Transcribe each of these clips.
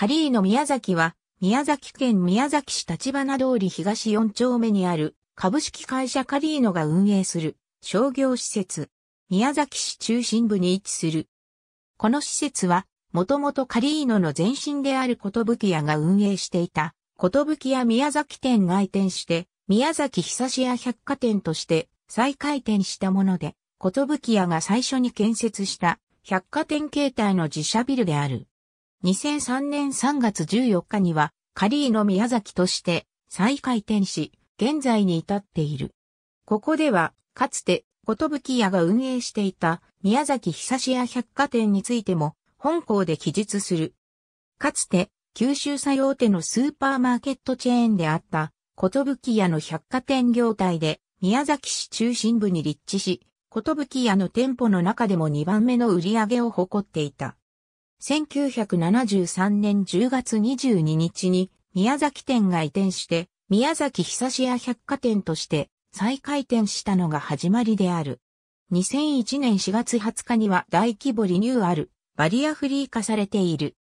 カリーノ宮崎は、宮崎県宮崎市立花通り東4丁目にある、株式会社カリーノが運営する、商業施設。宮崎市中心部に位置する。この施設は、もともとカリーノの前身であることぶき屋が運営していた、ことぶき屋宮崎店が移転して、宮崎久志屋百貨店として再開店したもので、ことぶき屋が最初に建設した百貨店形態の自社ビルである。2003年3月14日には、カリーの宮崎として再開店し、現在に至っている。ここでは、かつて、き屋が運営していた宮崎久屋百貨店についても、本校で記述する。かつて、九州最大手のスーパーマーケットチェーンであった、き屋の百貨店業態で、宮崎市中心部に立地し、き屋の店舗の中でも2番目の売り上げを誇っていた。1973年10月22日に宮崎店が移転して、宮崎久屋百貨店として再開店したのが始まりである。2001年4月20日には大規模リニューアル、バリアフリー化されている。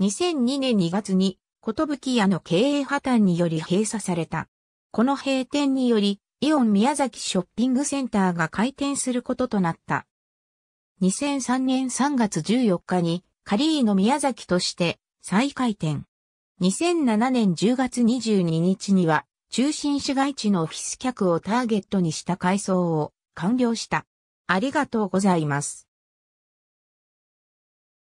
2002年2月に、ことぶき屋の経営破綻により閉鎖された。この閉店により、イオン宮崎ショッピングセンターが開店することとなった。2003年3月14日に、カリーの宮崎として再開店。2007年10月22日には、中心市街地のオフィス客をターゲットにした改装を完了した。ありがとうございます。